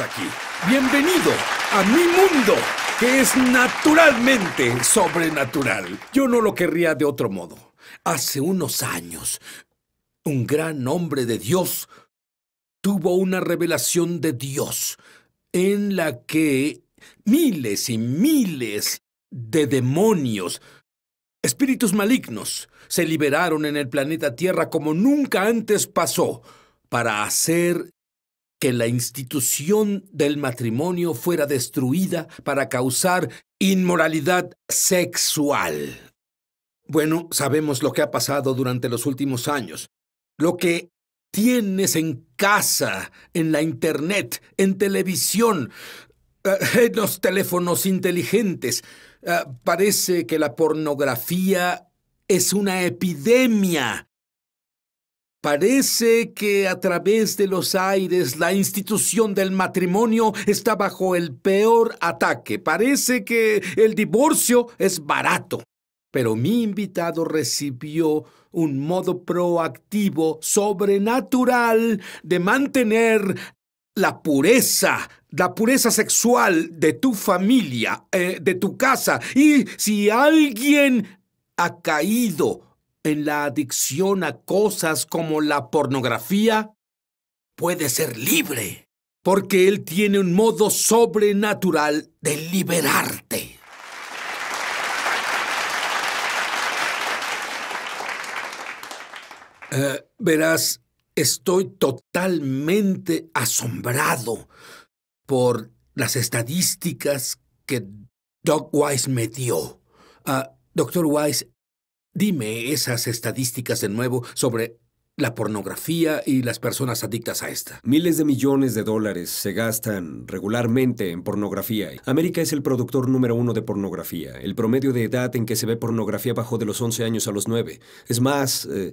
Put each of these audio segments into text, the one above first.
aquí. Bienvenido a mi mundo, que es naturalmente sobrenatural. Yo no lo querría de otro modo. Hace unos años, un gran hombre de Dios tuvo una revelación de Dios en la que miles y miles de demonios, espíritus malignos, se liberaron en el planeta Tierra como nunca antes pasó para hacer que la institución del matrimonio fuera destruida para causar inmoralidad sexual. Bueno, sabemos lo que ha pasado durante los últimos años, lo que tienes en casa, en la internet, en televisión, eh, en los teléfonos inteligentes. Eh, parece que la pornografía es una epidemia Parece que a través de los aires la institución del matrimonio está bajo el peor ataque. Parece que el divorcio es barato. Pero mi invitado recibió un modo proactivo, sobrenatural, de mantener la pureza, la pureza sexual de tu familia, eh, de tu casa. Y si alguien ha caído en la adicción a cosas como la pornografía puede ser libre, porque Él tiene un modo sobrenatural de liberarte. Eh, verás, estoy totalmente asombrado por las estadísticas que Doc Wise me dio. Ah, doctor Wise, Dime esas estadísticas de nuevo sobre la pornografía y las personas adictas a esta. Miles de millones de dólares se gastan regularmente en pornografía. América es el productor número uno de pornografía. El promedio de edad en que se ve pornografía bajó de los 11 años a los 9. Es más... Eh,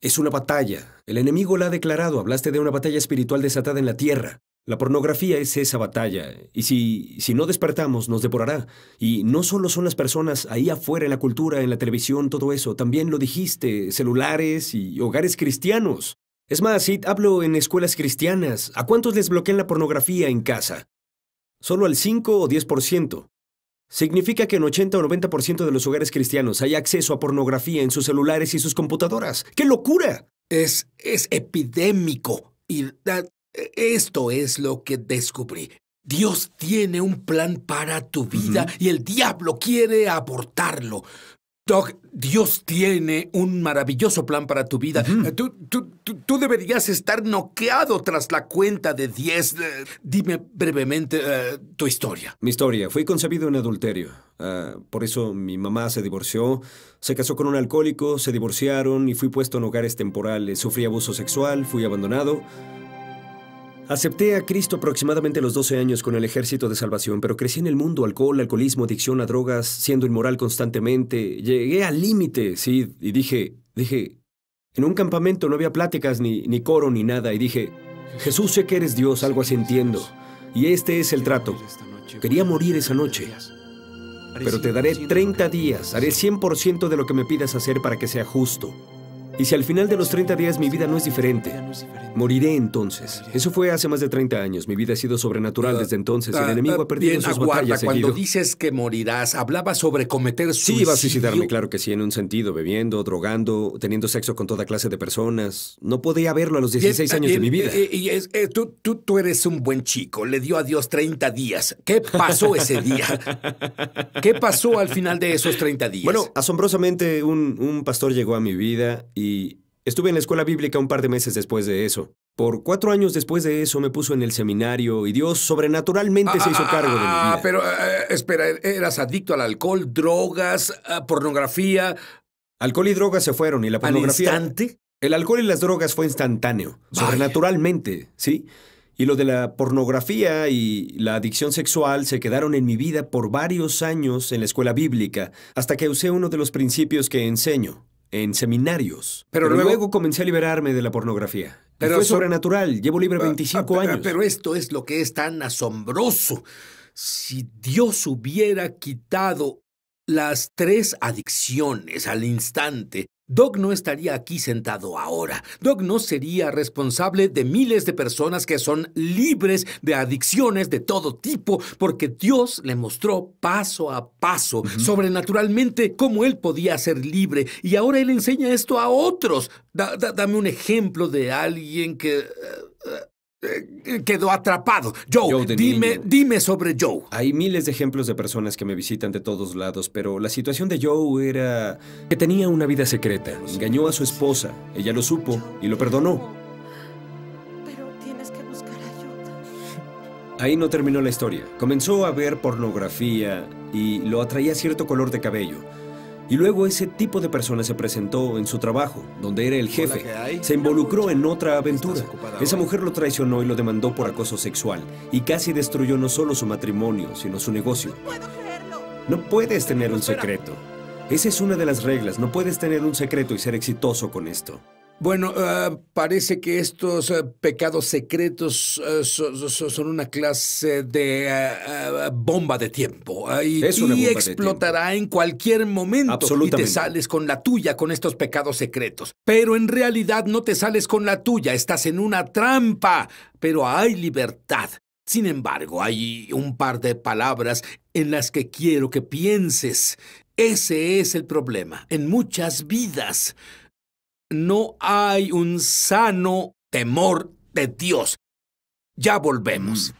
es una batalla. El enemigo la ha declarado. Hablaste de una batalla espiritual desatada en la tierra. La pornografía es esa batalla, y si, si no despertamos, nos devorará. Y no solo son las personas ahí afuera en la cultura, en la televisión, todo eso, también lo dijiste, celulares y hogares cristianos. Es más, hablo en escuelas cristianas. ¿A cuántos les bloquean la pornografía en casa? Solo al 5 o 10%. Significa que en 80 o 90% de los hogares cristianos hay acceso a pornografía en sus celulares y sus computadoras. ¡Qué locura! Es, es epidémico y e-, esto es lo que descubrí. Dios tiene un plan para tu vida y el diablo quiere abortarlo. Doc, Dios tiene un maravilloso plan para tu vida. Eh, tú, deberías estar noqueado tras la cuenta de 10. Eh, dime brevemente eh, tu historia. Mi historia. Fui concebido en adulterio. Ah, por eso mi mamá se divorció, se casó con un alcohólico, se divorciaron y fui puesto en hogares temporales. Sufrí abuso sexual, fui abandonado. Acepté a Cristo aproximadamente a los 12 años con el ejército de salvación, pero crecí en el mundo, alcohol, alcoholismo, adicción a drogas, siendo inmoral constantemente. Llegué al límite, sí, y dije, dije, en un campamento no había pláticas, ni, ni coro, ni nada, y dije, Jesús, sé que eres Dios, algo así entiendo, y este es el trato. Quería morir esa noche, pero te daré 30 días, haré 100% de lo que me pidas hacer para que sea justo. Y si al final de los 30 días mi vida no es diferente, moriré entonces. Eso fue hace más de 30 años. Mi vida ha sido sobrenatural desde entonces. El enemigo ha perdido sus batallas cuando dices que morirás, hablaba sobre cometer suicidio. Sí, iba a suicidarme, claro que sí, en un sentido, bebiendo, drogando, teniendo sexo con toda clase de personas. No podía verlo a los 16 años de mi vida. Eh, eh, y, eh, tú, eres un buen chico. Le dio a Dios 30 días. ¿Qué pasó ese día? ¿Qué pasó al final de esos 30 días? Bueno, asombrosamente un pastor llegó a mi vida y estuve en la escuela bíblica un par de meses después de eso. Por cuatro años después de eso me puso en el seminario y Dios sobrenaturalmente ah, se ah, hizo ah, cargo de mi vida. Ah, pero eh, espera, eras adicto al alcohol, drogas, pornografía. Alcohol y drogas se fueron y la pornografía. instante? El alcohol y las drogas fue instantáneo, sobrenaturalmente, ¿sí? Y lo de la pornografía y la adicción sexual se quedaron en mi vida por varios años en la escuela bíblica, hasta que usé uno de los principios que enseño, en seminarios. Pero, luego, comencé a liberarme de la pornografía. Pero y fue sobrenatural. Llevo libre 25 ah, ah, años. Pero esto es lo que es tan asombroso. Si Dios hubiera quitado las tres adicciones al instante Doc no estaría aquí sentado ahora. Doc no sería responsable de miles de personas que son libres de adicciones de todo tipo, porque Dios le mostró paso a paso, sobrenaturalmente, cómo él podía ser libre. Y ahora él enseña esto a otros. dame un ejemplo de alguien que... Eh, eh, eh, quedó atrapado. Joe, dime, dime sobre Joe. Hay miles de ejemplos de personas que me visitan de todos lados, pero la situación de Joe era que tenía una vida secreta. Engañó a su esposa, ella lo supo y lo perdonó. Pero que Ahí no terminó la historia. Comenzó a ver pornografía y lo atraía cierto color de cabello. Y luego ese tipo de persona se presentó en su trabajo, donde era el jefe. Se involucró en otra aventura. Esa mujer lo traicionó y lo demandó por acoso sexual. Y casi destruyó no solo su matrimonio, sino su negocio. No puedes tener un secreto. Esa es una de las reglas. No puedes tener un secreto y ser exitoso con esto. Bueno, eh, parece que estos eh, pecados secretos eh, son una clase de bomba de tiempo y, explotará en cualquier momento. Absolutamente. Y te sales con la tuya con estos pecados secretos. Pero en realidad no te sales con la tuya, estás en una trampa. Pero hay libertad. Sin embargo, hay un par de palabras en las que quiero que pienses. Ese es el problema en muchas vidas no hay un sano temor de Dios. Ya volvemos.